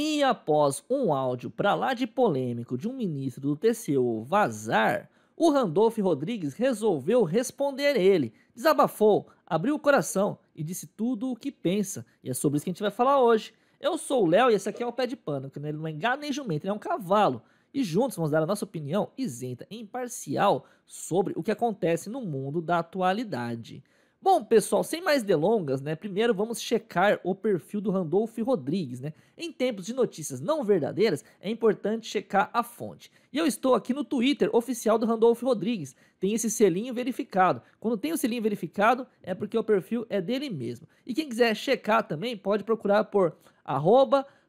E após um áudio para lá de polêmico de um ministro do TCU vazar, o Randolph Rodrigues resolveu responder ele. Desabafou, abriu o coração e disse tudo o que pensa. E é sobre isso que a gente vai falar hoje. Eu sou o Léo e esse aqui é o Pé de Pano, que ele não é, é engana nem jumento, ele é um cavalo. E juntos vamos dar a nossa opinião isenta e imparcial sobre o que acontece no mundo da atualidade. Bom, pessoal, sem mais delongas, né? Primeiro vamos checar o perfil do Randolph Rodrigues, né? Em tempos de notícias não verdadeiras, é importante checar a fonte. E eu estou aqui no Twitter oficial do Randolph Rodrigues. Tem esse selinho verificado. Quando tem o selinho verificado, é porque o perfil é dele mesmo. E quem quiser checar também, pode procurar por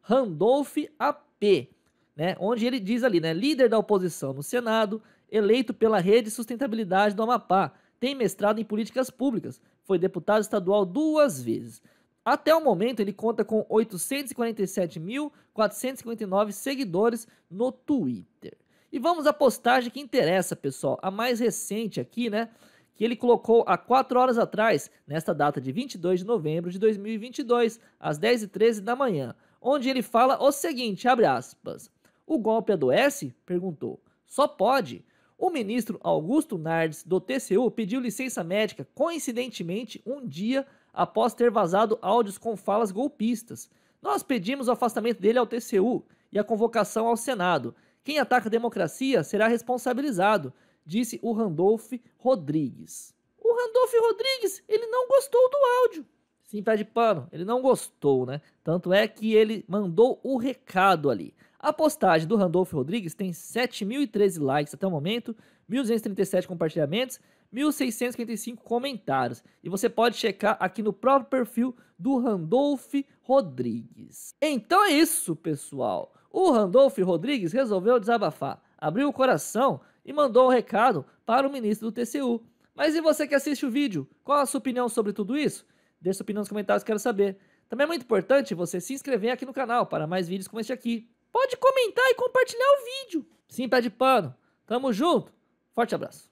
@randolphap, né? Onde ele diz ali, né? Líder da oposição no Senado, eleito pela Rede Sustentabilidade do Amapá tem mestrado em políticas públicas, foi deputado estadual duas vezes. Até o momento, ele conta com 847.459 seguidores no Twitter. E vamos à postagem que interessa, pessoal. A mais recente aqui, né? Que ele colocou há 4 horas atrás, nesta data de 22 de novembro de 2022, às 10h13 da manhã, onde ele fala o seguinte, abre aspas. O golpe é do S? Perguntou. Só pode. O ministro Augusto Nardes, do TCU, pediu licença médica, coincidentemente, um dia após ter vazado áudios com falas golpistas. Nós pedimos o afastamento dele ao TCU e a convocação ao Senado. Quem ataca a democracia será responsabilizado, disse o Randolph Rodrigues. O Randolph Rodrigues, ele não gostou do áudio. Sim, pé de pano, ele não gostou, né? Tanto é que ele mandou o recado ali. A postagem do Randolfo Rodrigues tem 7.013 likes até o momento, 1.237 compartilhamentos, 1.655 comentários. E você pode checar aqui no próprio perfil do Randolfo Rodrigues. Então é isso, pessoal. O Randolfo Rodrigues resolveu desabafar, abriu o coração e mandou um recado para o ministro do TCU. Mas e você que assiste o vídeo? Qual a sua opinião sobre tudo isso? Deixe sua opinião nos comentários, quero saber. Também é muito importante você se inscrever aqui no canal para mais vídeos como este aqui. Pode comentar e compartilhar o vídeo. Sim, pé de pano. Tamo junto. Forte abraço.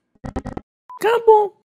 Acabou.